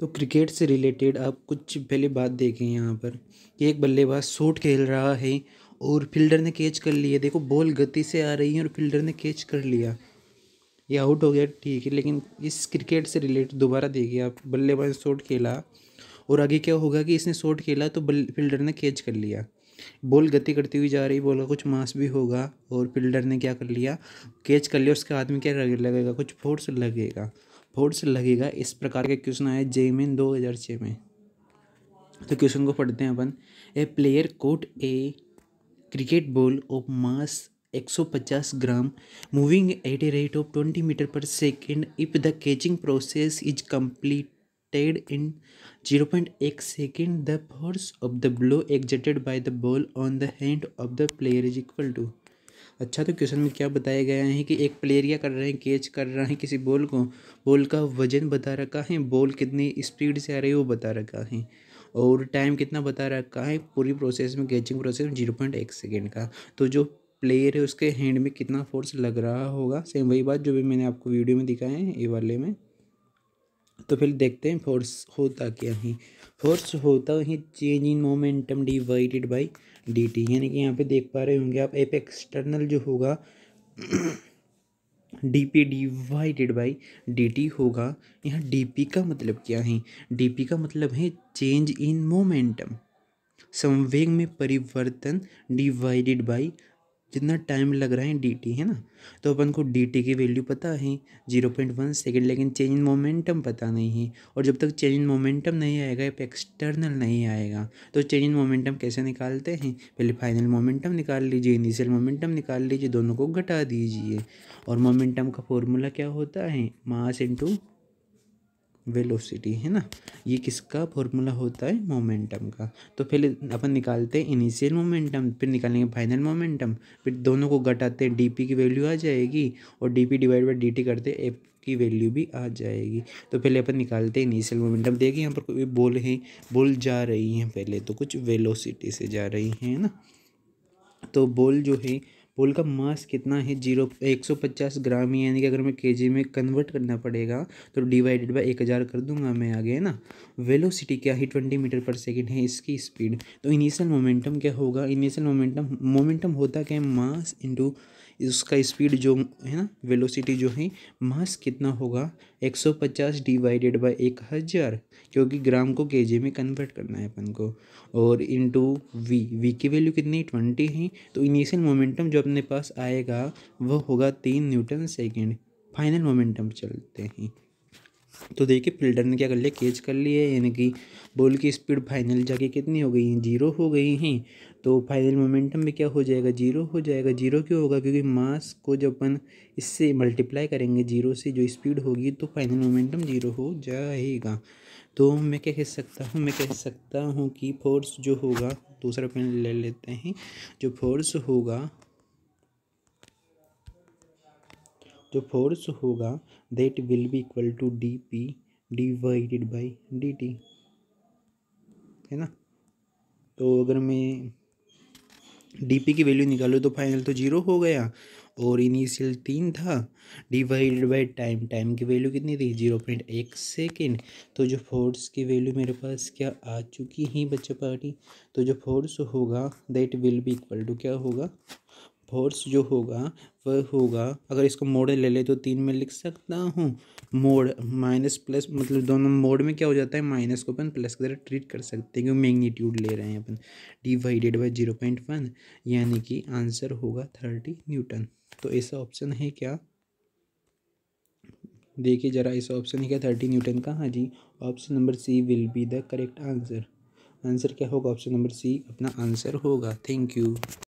तो क्रिकेट से रिलेटेड आप कुछ पहले बात देखें यहाँ पर कि एक बल्लेबाज शॉट खेल रहा है और फील्डर ने कैच कर लिया देखो बॉल गति से आ रही है और फील्डर ने कैच कर लिया ये आउट हो गया ठीक है लेकिन इस क्रिकेट से रिलेटेड दोबारा देखिए आप बल्लेबाज शॉट खेला और आगे क्या होगा कि इसने शॉट खेला तो बल फील्डर ने कैच कर लिया बॉल गति करती हुई जा रही बॉल का कुछ मास भी होगा और फील्डर ने क्या कर लिया कैच कर लिया उसके हाथ में क्या लगेगा कुछ फोर्स लगेगा फोर्स लगेगा इस प्रकार के क्वेश्चन आए जे में दो हज़ार छः में तो क्वेश्चन को पढ़ते हैं अपन a player caught a cricket ball of mass 150 gram moving at a rate of 20 metre per second if the catching process is completed in 0.1 second the force of the blow exerted by the ball on the hand of the player is equal to अच्छा तो question में क्या बताया गया है कि एक player क्या कर रहे हैं कैच कर रहे हैं किसी बॉल को बॉल का वजन बता रखा है बॉल कितनी स्पीड से आ रही है वो बता रखा है और टाइम कितना बता रखा है पूरी प्रोसेस में कैचिंग प्रोसेस में जीरो पॉइंट एक सेकेंड का तो जो प्लेयर है उसके हैंड में कितना फोर्स लग रहा होगा सेम वही बात जो भी मैंने आपको वीडियो में दिखाया है ए वाले में तो फिर देखते हैं फोर्स होता क्या है फोर्स होता है change in momentum divided by D T यानी कि यहाँ पे देख पा रहे होंगे आप एफ एक्सटर्नल जो होगा D P divided by D T होगा यहाँ डी पी का मतलब क्या है डी पी का मतलब है चेंज इन मोमेंटम संवेग में परिवर्तन डिवाइडेड बाई कितना टाइम लग रहा है डी है ना तो अपन को डी की वैल्यू पता है जीरो पॉइंट वन सेकेंड लेकिन चेंज इन मोमेंटम पता नहीं है और जब तक चेंज इन मोमेंटम नहीं आएगा एक एक्सटर्नल नहीं आएगा तो चेंज इन मोमेंटम कैसे निकालते हैं पहले फाइनल मोमेंटम निकाल लीजिए इनिशियल मोमेंटम निकाल लीजिए दोनों को घटा दीजिए और मोमेंटम का फॉर्मूला क्या होता है मास इंटू वेलोसिटी है ना ये किसका फॉर्मूला होता है मोमेंटम का तो पहले अपन निकालते हैं इनिशियल मोमेंटम फिर निकालेंगे फाइनल मोमेंटम फिर दोनों को घटाते हैं डी की वैल्यू आ जाएगी और D P divide by D करते हैं एफ की वैल्यू भी आ जाएगी तो पहले अपन निकालते हैं इनिशियल मोमेंटम देखिए यहाँ पर कोई बोल है बोल जा रही हैं पहले तो कुछ वेलोसिटी से जा रही हैं ना तो बोल जो है बोल का मास कितना है जीरो एक सौ पचास ग्राम ही यानी कि अगर मैं के में कन्वर्ट करना पड़ेगा तो डिवाइडेड बाई एक हज़ार कर दूंगा मैं आगे है ना वेलोसिटी क्या है ट्वेंटी मीटर पर सेकेंड है इसकी स्पीड तो इनिशियल मोमेंटम क्या होगा इनिशियल मोमेंटम मोमेंटम होता क्या है मास इंटू उसका स्पीड जो है ना वेलोसिटी जो है मास कितना होगा एक सौ पचास डिवाइडेड बाई एक हज़ार क्योंकि ग्राम को केजी में कन्वर्ट करना है अपन को और इनटू वी वी की वैल्यू कितनी ट्वेंटी है तो इनिशियल मोमेंटम जो अपने पास आएगा वह होगा तीन न्यूटन सेकेंड फाइनल मोमेंटम चलते हैं तो देखिए फिल्डर ने क्या कर लिया कैच कर लिया यानी कि बॉल की स्पीड फाइनल जाके कितनी हो गई हैं जीरो हो गई हैं तो फाइनल मोमेंटम में क्या हो जाएगा जीरो हो जाएगा जीरो क्यों होगा क्योंकि मास को जब अपन इससे मल्टीप्लाई करेंगे जीरो से जो स्पीड होगी तो फाइनल मोमेंटम जीरो हो जाएगा तो मैं क्या कह सकता हूँ मैं कह सकता हूँ कि फोर्स जो होगा दूसरा पेन ले लेते हैं जो फोर्स होगा तो फोर्स होगा that will be equal to D P divided by D T है ना तो अगर मैं डी पी की वैल्यू निकालू तो फाइनल तो जीरो हो गया और इनिशियल तीन था डिवाइडेड बाई टाइम टाइम की वैल्यू कितनी थी जीरो पॉइंट एक सेकेंड तो जो फोर्स की वैल्यू मेरे पास क्या आ चुकी है बच्चे पार्टी तो जो फोर्स होगा that will be equal to क्या होगा फोर्स जो होगा वह होगा अगर इसको मोड़ ले ले तो तीन में लिख सकता हूँ मोड़ माइनस प्लस मतलब दोनों मोड़ में क्या हो जाता है माइनस को अपन प्लस की तरह ट्रीट कर सकते हैं क्योंकि मैग्नीट्यूड ले रहे हैं अपन divided by zero point one यानी कि आंसर होगा थर्टी न्यूटन तो ऐसा ऑप्शन है क्या देखिए ज़रा ऐसा ऑप्शन है क्या थर्टी न्यूटन का हाँ जी option number C will be the correct answer answer क्या होगा ऑप्शन नंबर सी अपना आंसर होगा थैंक यू